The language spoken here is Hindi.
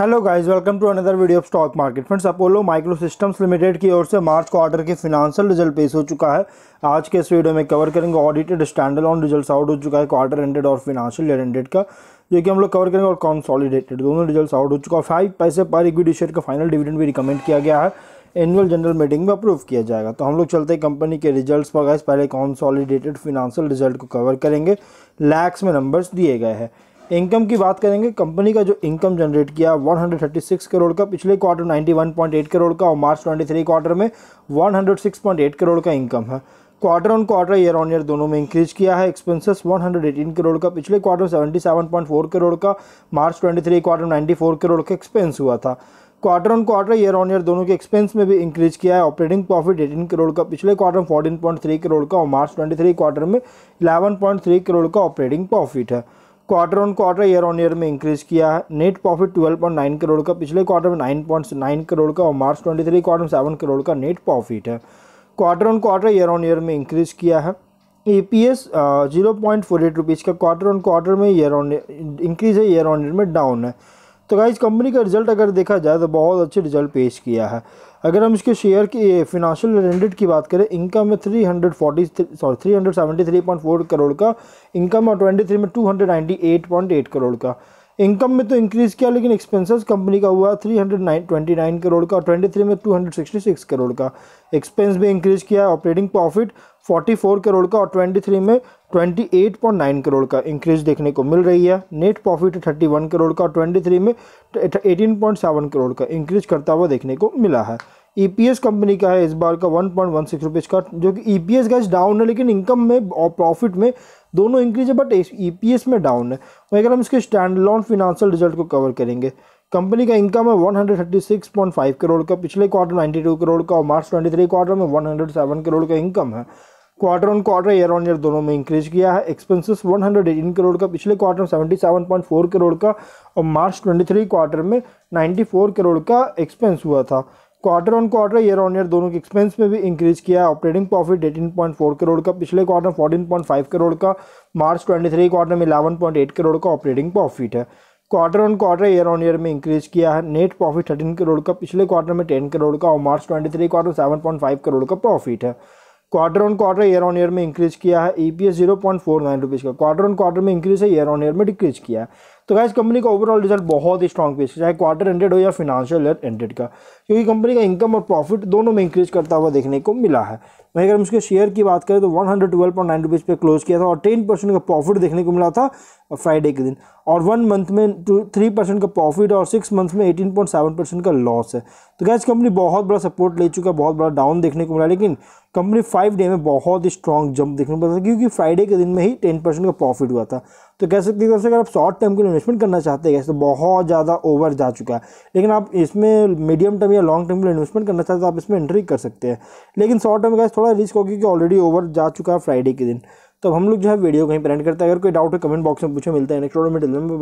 hello guys welcome to another video of stock market friends Apollo micro systems limited की ओर से मार्च क्वार्टर के फिनांशियल रिजल्ट पेश हो चुका है आज के इस वीडियो में कवर करेंगे audited standard on result out हो चुका है क्वार्टर एंडेड और फिनांशियल ईयर एंडेड का जो कि हम लोग कवर करेंगे और कॉन्सॉलीडेटेड दोनों रिजल्ट आउट हो चुका है फाइव पैसे पर इक्विटी शेयर का फाइनल डिविडेंड भी रिकमेंड किया गया है एनुअल जनरल मीटिंग में अप्रूव किया जाएगा तो हम लोग चलते हैं कंपनी के रिजल्ट्स पर गए पहले कॉन्सॉलिडेटेड फिनेंशियल रिजल्ट को कवर करेंगे लैक्स में नंबर्स दिए गए हैं इनकम की बात करेंगे कंपनी का जो इनकम जनरेट किया 136 करोड़ का पिछले क्वार्टर 91.8 करोड़ का और मार्च 23 क्वार्टर में 106.8 करोड़ का इनकम है quarter on quarter year on year दोनों में इंक्रीज किया है एक्सपेंसेस 118 करोड़ का पिछले क्वार्टर 77.4 करोड़ का मार्च 23 क्वार्टर 94 करोड़ का एक्सपेंस हुआ था quarter on quarter year on year दोनों के एक्सपेंस में भी इंक्रीज किया है ऑपरेटिंग प्रॉफिट एटीन करोड़ का पिछले क्वार्टर फोर्टीन 14.3 करोड़ का और मार्च ट्वेंटी क्वार्टर में इलेवन करोड़ का ऑपरेटिंग प्रॉफिट है quarter on quarter year on year में इंक्रीज किया है नेट प्रॉफिट 12.9 करोड़ का पिछले क्वार्टर में 9.9 करोड़ का और मार्च 23 क्वार्टर में सेवन करोड़ का नेट प्रॉफिट है quarter on quarter year on year में इंक्रीज किया है E P S zero point four eight rupees का क्वार्टर ऑन क्वार्टर में ईयर ऑन इंक्रीज है ईयर ऑन ईयर में डाउन है तो गाइज़ कंपनी का रिजल्ट अगर देखा जाए तो बहुत अच्छे रिजल्ट पेश किया है अगर हम इसके शेयर की फिनाशियल रिलेटेड की बात करें इनकम में three hundred forty sorry three hundred seventy three point four crore का इनकम और ट्वेंटी थ्री में two hundred ninety eight point eight crore का इनकम में तो इंक्रीज़ किया लेकिन एक्सपेंसेस कंपनी का हुआ three hundred nine twenty nine crore का और ट्वेंटी थ्री में two hundred sixty six crore का एक्सपेंस भी इंक्रीज़ किया ऑपरेटिंग प्रॉफिट 44 करोड़ का और 23 में 28.9 करोड़ का इंक्रीज देखने को मिल रही है नेट प्रॉफिट 31 करोड़ का और 23 में 18.7 करोड़ का इंक्रीज करता हुआ देखने को मिला है ईपीएस e कंपनी का है इस बार का one point one six rupees का जो कि ईपीएस पी डाउन है लेकिन इनकम में और प्रॉफिट में दोनों इंक्रीज है बट ईपीएस e में डाउन है वहीं अगर हम इसके स्टैंड लॉन फिनेंशियल रिजल्ट को कवर करेंगे कंपनी का इनकम है 136.5 करोड़ का पिछले क्वार्टर 92 करोड़ का और मार्च 23 क्वार्टर में 107 करोड़ का इनकम है quarter on quarter year on year दोनों में इंक्रीज किया है एक्सपेंसेस 118 करोड़ का पिछले क्वार्टर में 77.4 करोड़ का और मार्च 23 क्वार्टर में 94 करोड़ का एक्सपेंस हुआ था quarter on quarter year on year दोनों के एक्सपेंस में भी इंक्रीज किया है ऑपरेटिंग प्रॉफिट 18.4 करोड़ का पिछले क्वार्टर 14.5 करोड़ का मार्च 23 क्वार्टर में 11.8 करोड़ का ऑपरेटिंग प्रॉफिट है quarter on quarter year on year में इंक्रीज किया है नेट प्रॉफिट थर्टीन करोड़ का पिछले क्वार्टर में टेन करोड़ का और March twenty three quarter seven point five crore का प्रॉफिट है quarter on quarter year on year में इंक्रीज किया है E P S zero point four nine rupees का क्वार्टर ऑन क्वार्टर में इंक्रीज है ईयर ऑन ईयर में डिक्रीज किया है तो गाइज कंपनी का ओवरऑल रिजल्ट बहुत ही स्ट्रॉन्ग पेश चाहे क्वार्टर एंडेड हो या फिनेंशियल ईयर एंडेड का क्योंकि कंपनी का इनकम और प्रॉफिट दोनों में इंक्रीज करता हुआ देखने को मिला है वहीं अगर हम उसके शेयर की बात करें तो one hundred twelve point nine rupees पे क्लोज किया था और टेन परसेंट का प्रॉफिट देखने को मिला था फ्राइडे के दिन और वन मंथ में टू थ्री परसेंट का प्रॉफिट और सिक्स मंथ में एटीन पॉइंट सेवन परसेंट का लॉस है तो गैस कंपनी बहुत बड़ा सपोर्ट ले चुका है बहुत बड़ा डाउन देखने को मिला लेकिन कंपनी फाइव डे में बहुत ही स्ट्रॉन्ग जंप देखने को मिला था क्योंकि फ्राइडे के दिन में ही टेन परसेंट का प्रॉफिट हुआ था तो कह सकते हैं अगर आप शॉर्ट टर्म के लिए इन्वेस्टमेंट करना चाहते हैं तो बहुत ज़्यादा ओवर जा चुका है लेकिन आप इसमें मीडियम टर्म या लॉन्ग टर्म इन्वेस्टमेंट करना चाहते हैं तो आप इसमें एंट्री कर सकते हैं लेकिन शॉर्ट टर्म का थोड़ा रिस्क होगी कि ऑलरेडी ओवर जा चुका है फ्राइडे के दिन तो हम लोग जो है वीडियो कहीं पर एंड करते हैं अगर कोई डाउट है कमेंट बॉक्स में पूछे मिलते हैं नेक्स्ट वीडियो में